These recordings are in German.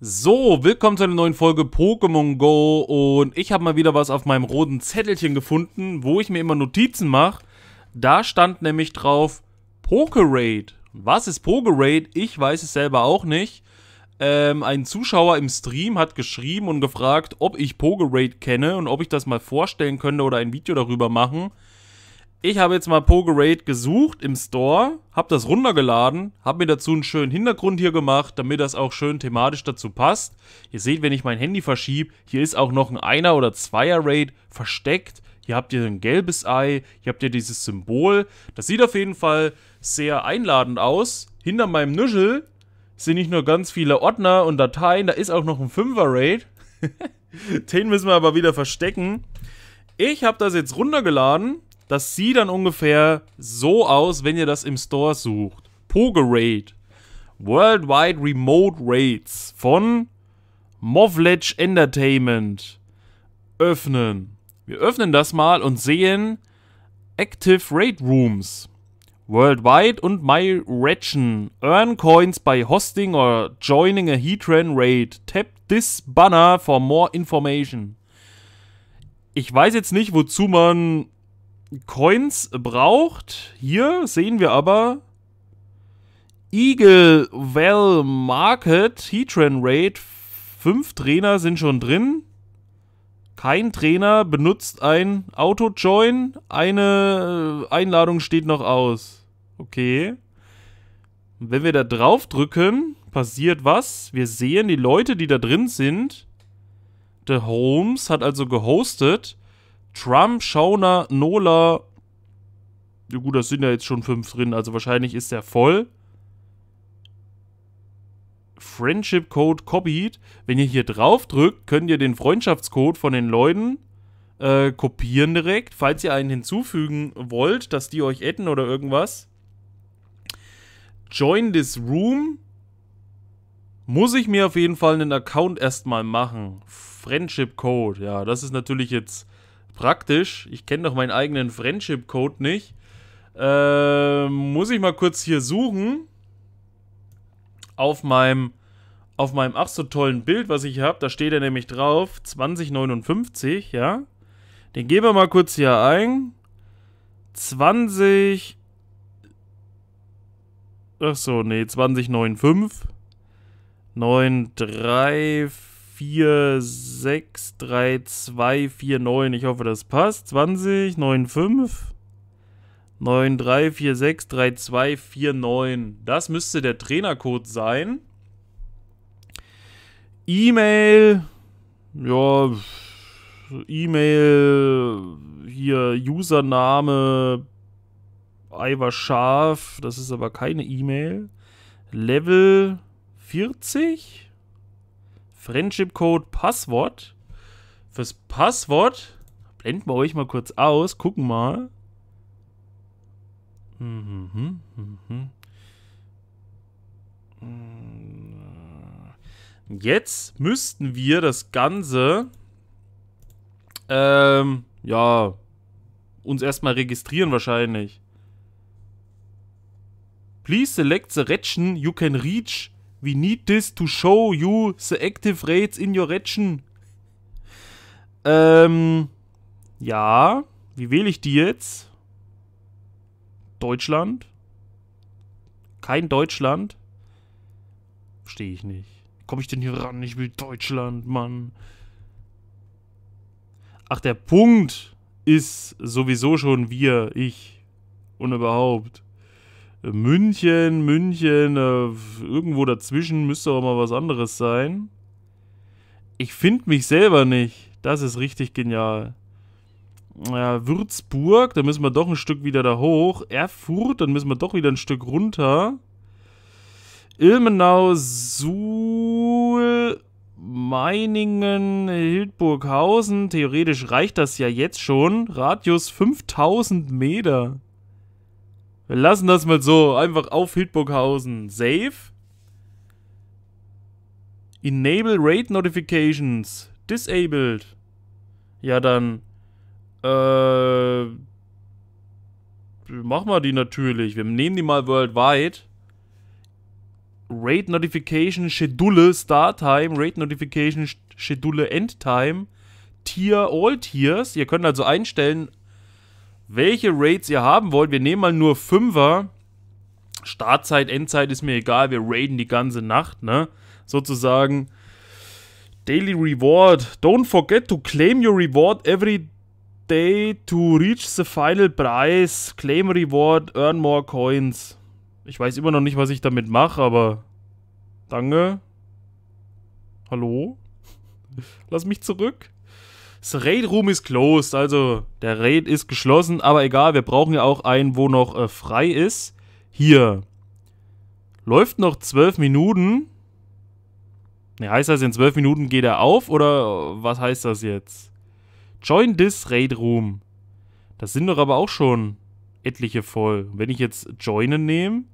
So, willkommen zu einer neuen Folge Pokémon Go und ich habe mal wieder was auf meinem roten Zettelchen gefunden, wo ich mir immer Notizen mache. Da stand nämlich drauf Pokerade. Was ist Pokerade? Ich weiß es selber auch nicht. Ähm, ein Zuschauer im Stream hat geschrieben und gefragt, ob ich Pokerade kenne und ob ich das mal vorstellen könnte oder ein Video darüber machen ich habe jetzt mal Pogerade gesucht im Store, habe das runtergeladen, habe mir dazu einen schönen Hintergrund hier gemacht, damit das auch schön thematisch dazu passt. Ihr seht, wenn ich mein Handy verschiebe, hier ist auch noch ein Einer- oder Zweier-Raid versteckt. Hier habt ihr ein gelbes Ei, hier habt ihr dieses Symbol. Das sieht auf jeden Fall sehr einladend aus. Hinter meinem Nüschel sind nicht nur ganz viele Ordner und Dateien, da ist auch noch ein Fünfer-Raid. Den müssen wir aber wieder verstecken. Ich habe das jetzt runtergeladen das sieht dann ungefähr so aus, wenn ihr das im Store sucht. Poge Raid. Worldwide Remote Raids von Movledge Entertainment. Öffnen. Wir öffnen das mal und sehen Active Raid Rooms. Worldwide und My Region. Earn coins by hosting or joining a Heatran Raid. Tap this banner for more information. Ich weiß jetzt nicht, wozu man Coins braucht. Hier sehen wir aber Eagle Well Market, Heatran Raid. Fünf Trainer sind schon drin. Kein Trainer benutzt ein Auto-Join. Eine äh, Einladung steht noch aus. Okay. wenn wir da drauf drücken, passiert was? Wir sehen die Leute, die da drin sind. The Holmes hat also gehostet. Trump, Schauner, Nola. Ja gut, das sind ja jetzt schon fünf drin, also wahrscheinlich ist der voll. Friendship Code copied. Wenn ihr hier drauf drückt, könnt ihr den Freundschaftscode von den Leuten äh, kopieren direkt. Falls ihr einen hinzufügen wollt, dass die euch adden oder irgendwas. Join this room. Muss ich mir auf jeden Fall einen Account erstmal machen. Friendship Code, ja, das ist natürlich jetzt praktisch. Ich kenne doch meinen eigenen Friendship-Code nicht. Äh, muss ich mal kurz hier suchen. Auf meinem, auf meinem ach so tollen Bild, was ich habe. Da steht er nämlich drauf. 2059, ja. Den geben wir mal kurz hier ein. 20. Ach so, nee, 2095. 9, 4, 6, 3, 2, 4, 9. Ich hoffe, das passt. 20, 9, 5. 9, 3, 4, 6, 3, 2, 4, 9. Das müsste der Trainercode sein. E-Mail. Ja. E-Mail. Hier Username. Ivar Scharf. Das ist aber keine E-Mail. Level 40? Friendship Code Passwort. Fürs Passwort blenden wir euch mal kurz aus. Gucken mal. Mhm, mhm, mhm. Jetzt müssten wir das Ganze ähm, ja uns erstmal registrieren wahrscheinlich. Please select the region you can reach We need this to show you the active rates in your region. Ähm, ja, wie wähle ich die jetzt? Deutschland? Kein Deutschland? Verstehe ich nicht. komme ich denn hier ran? Ich will Deutschland, Mann. Ach, der Punkt ist sowieso schon wir, ich und überhaupt. München, München, äh, irgendwo dazwischen müsste auch mal was anderes sein. Ich finde mich selber nicht. Das ist richtig genial. Ja, Würzburg, da müssen wir doch ein Stück wieder da hoch. Erfurt, dann müssen wir doch wieder ein Stück runter. Ilmenau, Suhl, Meiningen, Hildburghausen. Theoretisch reicht das ja jetzt schon. Radius 5000 Meter. Wir lassen das mal so. Einfach auf Hildburghausen. Save. Enable Raid Notifications. Disabled. Ja, dann. Äh. Machen wir die natürlich. Wir nehmen die mal worldwide. Raid Notification Schedule Start Time. Raid Notification Schedule End Time. Tier All Tiers. Ihr könnt also einstellen, welche Raids ihr haben wollt. Wir nehmen mal nur 5er. Startzeit, Endzeit ist mir egal. Wir raiden die ganze Nacht, ne? Sozusagen. Daily Reward. Don't forget to claim your reward every day to reach the final price. Claim reward, earn more coins. Ich weiß immer noch nicht, was ich damit mache, aber... Danke. Hallo? Lass mich zurück. Das Raid Room ist closed, also der Raid ist geschlossen, aber egal, wir brauchen ja auch einen, wo noch äh, frei ist. Hier. Läuft noch 12 Minuten. Ne, heißt das, in 12 Minuten geht er auf oder äh, was heißt das jetzt? Join this Raid Room. Das sind doch aber auch schon etliche voll. Wenn ich jetzt Joinen nehme,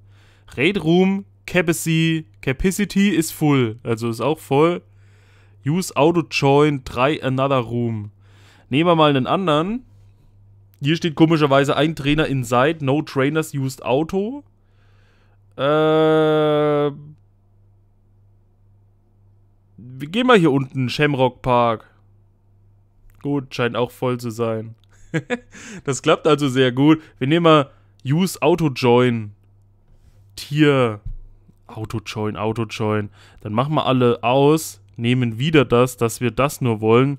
Raid Room Capacity, Capacity ist full, also ist auch voll. Use Auto-Join 3 Another Room. Nehmen wir mal einen anderen. Hier steht komischerweise ein Trainer inside, no trainers used Auto. Äh, wir gehen mal hier unten, Shamrock Park. Gut, scheint auch voll zu sein. das klappt also sehr gut. Wir nehmen mal Use Auto Join. Tier. Auto Join, Auto Join. Dann machen wir alle aus nehmen wieder das, dass wir das nur wollen.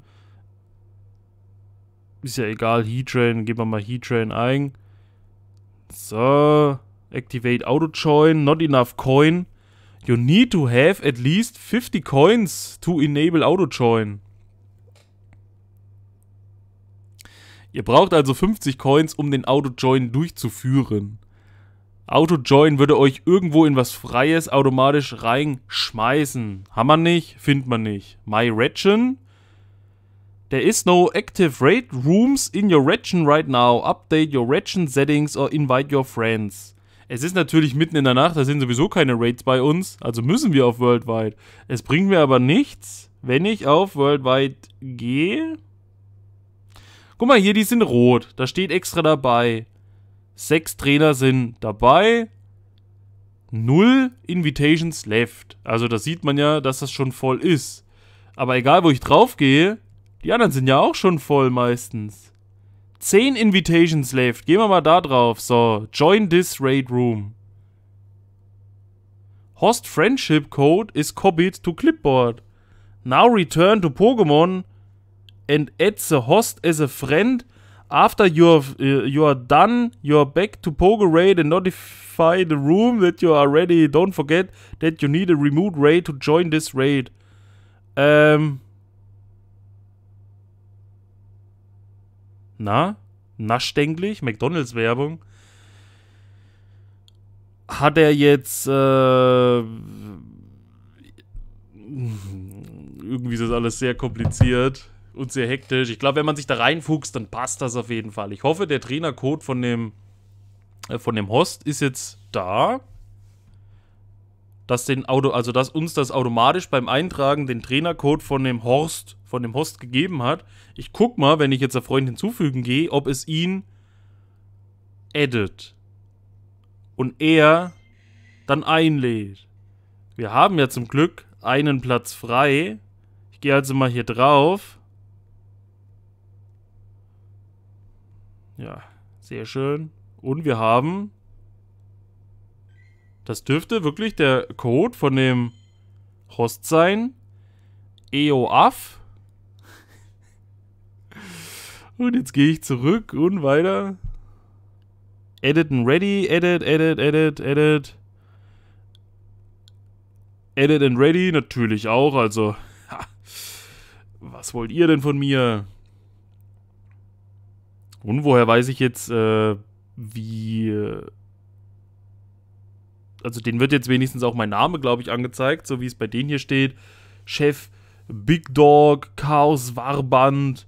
Ist ja egal, Heatrain, geben wir mal Heatrain ein. So, activate Auto-Join, not enough coin. You need to have at least 50 coins to enable Auto-Join. Ihr braucht also 50 Coins, um den Auto-Join durchzuführen. Auto-Join würde euch irgendwo in was Freies automatisch reinschmeißen. Haben wir nicht, findet man nicht. My Region? There is no active raid rooms in your region right now. Update your region settings or invite your friends. Es ist natürlich mitten in der Nacht, da sind sowieso keine Raids bei uns, also müssen wir auf Worldwide. Es bringt mir aber nichts, wenn ich auf Worldwide gehe. Guck mal hier, die sind rot. Da steht extra dabei. Sechs Trainer sind dabei. Null Invitations left. Also da sieht man ja, dass das schon voll ist. Aber egal, wo ich drauf gehe, die anderen sind ja auch schon voll meistens. 10 Invitations left. Gehen wir mal da drauf. So, join this raid room. Host friendship code is copied to clipboard. Now return to Pokémon and add the host as a friend After you are done, you are back to Pogo Raid and notify the room that you are ready. Don't forget that you need a remote raid to join this raid. Ähm. Na? Naschdenklich? McDonalds-Werbung. Hat er jetzt, äh, Irgendwie ist das alles sehr kompliziert und sehr hektisch. Ich glaube, wenn man sich da reinfuchst, dann passt das auf jeden Fall. Ich hoffe, der Trainercode von dem, äh, von dem Host ist jetzt da. Dass, den Auto, also dass uns das automatisch beim Eintragen den Trainercode von dem Horst, von dem Host gegeben hat. Ich guck mal, wenn ich jetzt der Freund hinzufügen gehe, ob es ihn edit. Und er dann einlädt. Wir haben ja zum Glück einen Platz frei. Ich gehe also mal hier drauf. Ja, sehr schön. Und wir haben... Das dürfte wirklich der Code von dem Host sein. EOAF. Und jetzt gehe ich zurück und weiter. Edit and ready. Edit, edit, edit, edit. Edit and ready natürlich auch. Also, was wollt ihr denn von mir? Und woher weiß ich jetzt, äh, wie. also, den wird jetzt wenigstens auch mein Name, glaube ich, angezeigt, so wie es bei denen hier steht. Chef Big Dog, Chaos Warband.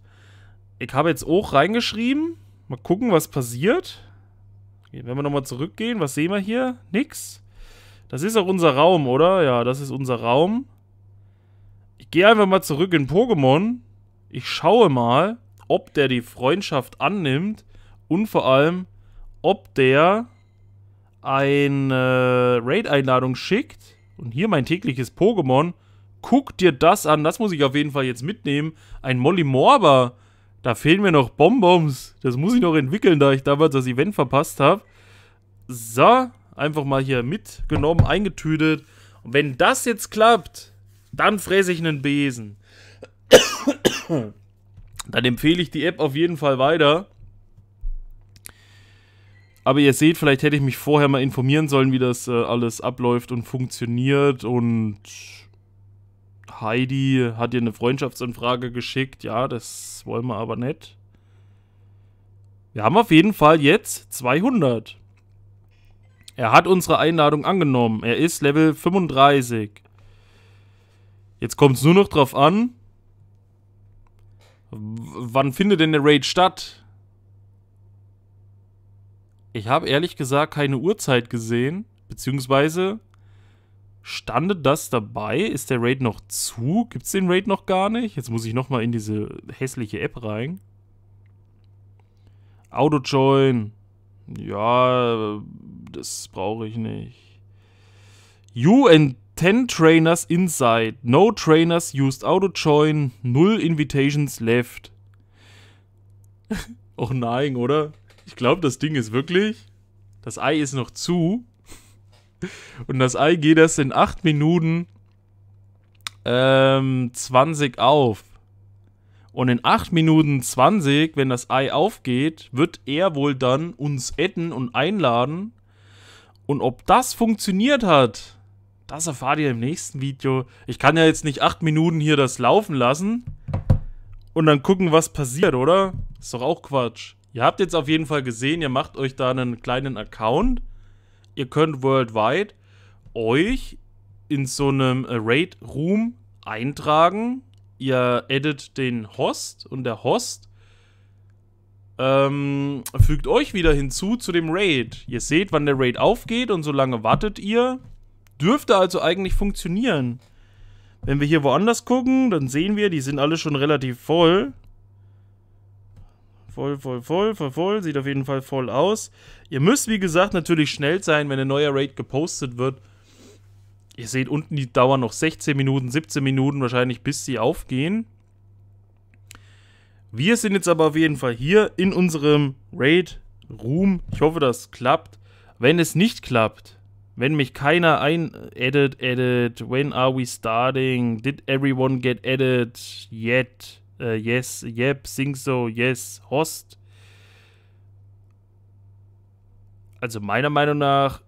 Ich habe jetzt auch reingeschrieben. Mal gucken, was passiert. Wenn wir nochmal zurückgehen, was sehen wir hier? Nix. Das ist auch unser Raum, oder? Ja, das ist unser Raum. Ich gehe einfach mal zurück in Pokémon. Ich schaue mal ob der die Freundschaft annimmt und vor allem, ob der eine Raid-Einladung schickt. Und hier mein tägliches Pokémon. Guck dir das an. Das muss ich auf jeden Fall jetzt mitnehmen. Ein Molly Morber. Da fehlen mir noch Bonbons. Das muss ich noch entwickeln, da ich damals das Event verpasst habe. So, einfach mal hier mitgenommen, eingetütet. Und wenn das jetzt klappt, dann fräse ich einen Besen. Dann empfehle ich die App auf jeden Fall weiter. Aber ihr seht, vielleicht hätte ich mich vorher mal informieren sollen, wie das äh, alles abläuft und funktioniert. Und Heidi hat ihr eine Freundschaftsanfrage geschickt. Ja, das wollen wir aber nicht. Wir haben auf jeden Fall jetzt 200. Er hat unsere Einladung angenommen. Er ist Level 35. Jetzt kommt es nur noch drauf an, wann findet denn der Raid statt? Ich habe ehrlich gesagt keine Uhrzeit gesehen, beziehungsweise stande das dabei? Ist der Raid noch zu? Gibt es den Raid noch gar nicht? Jetzt muss ich nochmal in diese hässliche App rein. Auto-Join. Ja, das brauche ich nicht. You and 10 trainers inside. No trainers used auto join. Null invitations left. Och nein, oder? Ich glaube, das Ding ist wirklich. Das Ei ist noch zu. Und das Ei geht erst in 8 Minuten ähm, 20 auf. Und in 8 Minuten 20, wenn das Ei aufgeht, wird er wohl dann uns etten und einladen. Und ob das funktioniert hat, das erfahrt ihr im nächsten Video. Ich kann ja jetzt nicht acht Minuten hier das laufen lassen und dann gucken, was passiert, oder? Ist doch auch Quatsch. Ihr habt jetzt auf jeden Fall gesehen, ihr macht euch da einen kleinen Account. Ihr könnt worldwide euch in so einem äh, Raid-Room eintragen. Ihr edit den Host und der Host ähm, fügt euch wieder hinzu zu dem Raid. Ihr seht, wann der Raid aufgeht und solange wartet ihr Dürfte also eigentlich funktionieren. Wenn wir hier woanders gucken, dann sehen wir, die sind alle schon relativ voll. Voll, voll, voll, voll, voll. Sieht auf jeden Fall voll aus. Ihr müsst, wie gesagt, natürlich schnell sein, wenn ein neuer Raid gepostet wird. Ihr seht unten, die dauern noch 16 Minuten, 17 Minuten wahrscheinlich, bis sie aufgehen. Wir sind jetzt aber auf jeden Fall hier in unserem Raid Room. Ich hoffe, das klappt. Wenn es nicht klappt, wenn mich keiner ein edit, edit, when are we starting? Did everyone get edit yet? Uh, yes, yep, think so, yes, host. Also meiner Meinung nach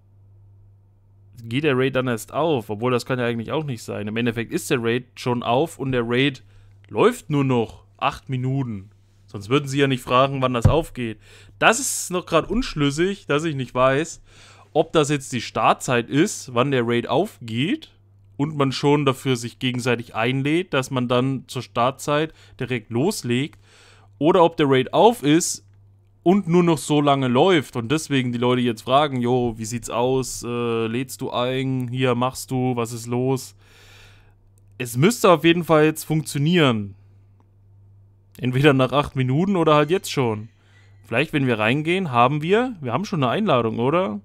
geht der Raid dann erst auf, obwohl das kann ja eigentlich auch nicht sein. Im Endeffekt ist der Raid schon auf und der Raid läuft nur noch acht Minuten. Sonst würden sie ja nicht fragen, wann das aufgeht. Das ist noch gerade unschlüssig, dass ich nicht weiß, ob das jetzt die Startzeit ist, wann der Raid aufgeht und man schon dafür sich gegenseitig einlädt, dass man dann zur Startzeit direkt loslegt, oder ob der Raid auf ist und nur noch so lange läuft und deswegen die Leute jetzt fragen, jo, wie sieht's aus, äh, lädst du ein, hier machst du, was ist los? Es müsste auf jeden Fall jetzt funktionieren. Entweder nach acht Minuten oder halt jetzt schon. Vielleicht, wenn wir reingehen, haben wir, wir haben schon eine Einladung, oder?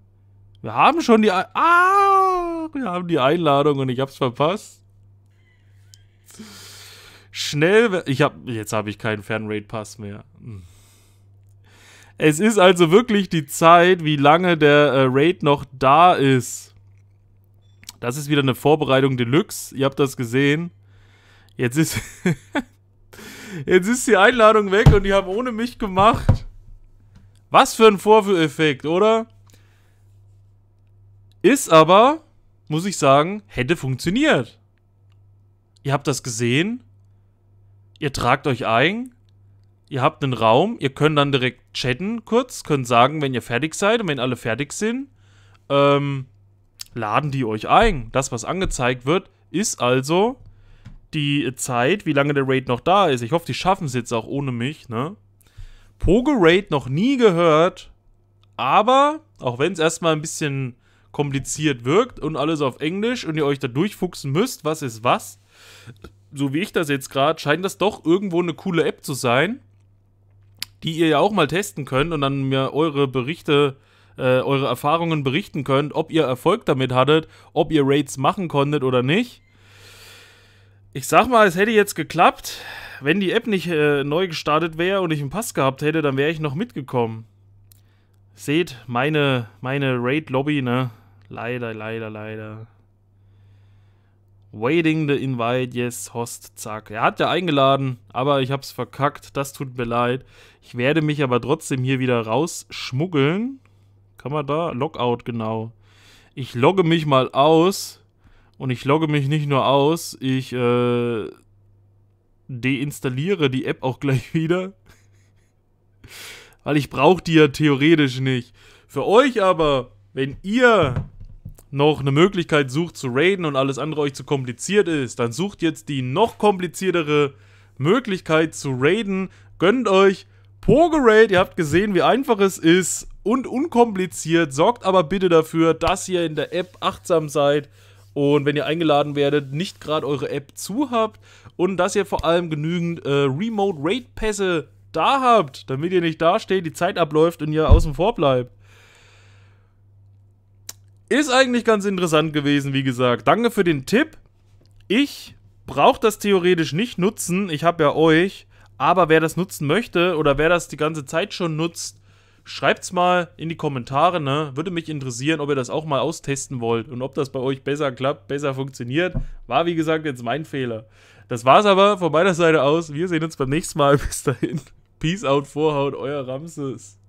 Wir haben schon die... ah! Wir haben die Einladung und ich hab's verpasst. Schnell... Ich hab... Jetzt habe ich keinen fernraid pass mehr. Hm. Es ist also wirklich die Zeit, wie lange der äh, Raid noch da ist. Das ist wieder eine Vorbereitung Deluxe. Ihr habt das gesehen. Jetzt ist... Jetzt ist die Einladung weg und die haben ohne mich gemacht. Was für ein Vorführeffekt, oder? Ist aber, muss ich sagen, hätte funktioniert. Ihr habt das gesehen. Ihr tragt euch ein. Ihr habt einen Raum. Ihr könnt dann direkt chatten kurz. Könnt sagen, wenn ihr fertig seid und wenn alle fertig sind. Ähm, laden die euch ein. Das, was angezeigt wird, ist also die Zeit, wie lange der Raid noch da ist. Ich hoffe, die schaffen es jetzt auch ohne mich, ne? Pogo Raid noch nie gehört, aber auch wenn es erstmal ein bisschen kompliziert wirkt und alles auf Englisch und ihr euch da durchfuchsen müsst, was ist was, so wie ich das jetzt gerade, scheint das doch irgendwo eine coole App zu sein, die ihr ja auch mal testen könnt und dann mir eure Berichte, äh, eure Erfahrungen berichten könnt, ob ihr Erfolg damit hattet, ob ihr Raids machen konntet oder nicht. Ich sag mal, es hätte jetzt geklappt, wenn die App nicht äh, neu gestartet wäre und ich einen Pass gehabt hätte, dann wäre ich noch mitgekommen. Seht, meine, meine Raid-Lobby, ne? Leider, leider, leider. Waiting the invite, yes, Host, zack. Er hat ja eingeladen, aber ich hab's verkackt, das tut mir leid. Ich werde mich aber trotzdem hier wieder rausschmuggeln. Kann man da? Logout, genau. Ich logge mich mal aus. Und ich logge mich nicht nur aus, ich äh, deinstalliere die App auch gleich wieder. Weil ich brauche die ja theoretisch nicht. Für euch aber, wenn ihr noch eine Möglichkeit sucht zu raiden und alles andere euch zu kompliziert ist, dann sucht jetzt die noch kompliziertere Möglichkeit zu raiden. Gönnt euch Pogerade. ihr habt gesehen, wie einfach es ist und unkompliziert. Sorgt aber bitte dafür, dass ihr in der App achtsam seid und wenn ihr eingeladen werdet, nicht gerade eure App zu habt und dass ihr vor allem genügend äh, Remote Raid Pässe da habt, damit ihr nicht dasteht, die Zeit abläuft und ihr außen vor bleibt. Ist eigentlich ganz interessant gewesen, wie gesagt. Danke für den Tipp. Ich brauche das theoretisch nicht nutzen. Ich habe ja euch. Aber wer das nutzen möchte oder wer das die ganze Zeit schon nutzt, schreibt's mal in die Kommentare, ne? Würde mich interessieren, ob ihr das auch mal austesten wollt und ob das bei euch besser klappt, besser funktioniert. War wie gesagt jetzt mein Fehler. Das war's aber von meiner Seite aus. Wir sehen uns beim nächsten Mal. Bis dahin. Peace out, Vorhaut, euer Ramses.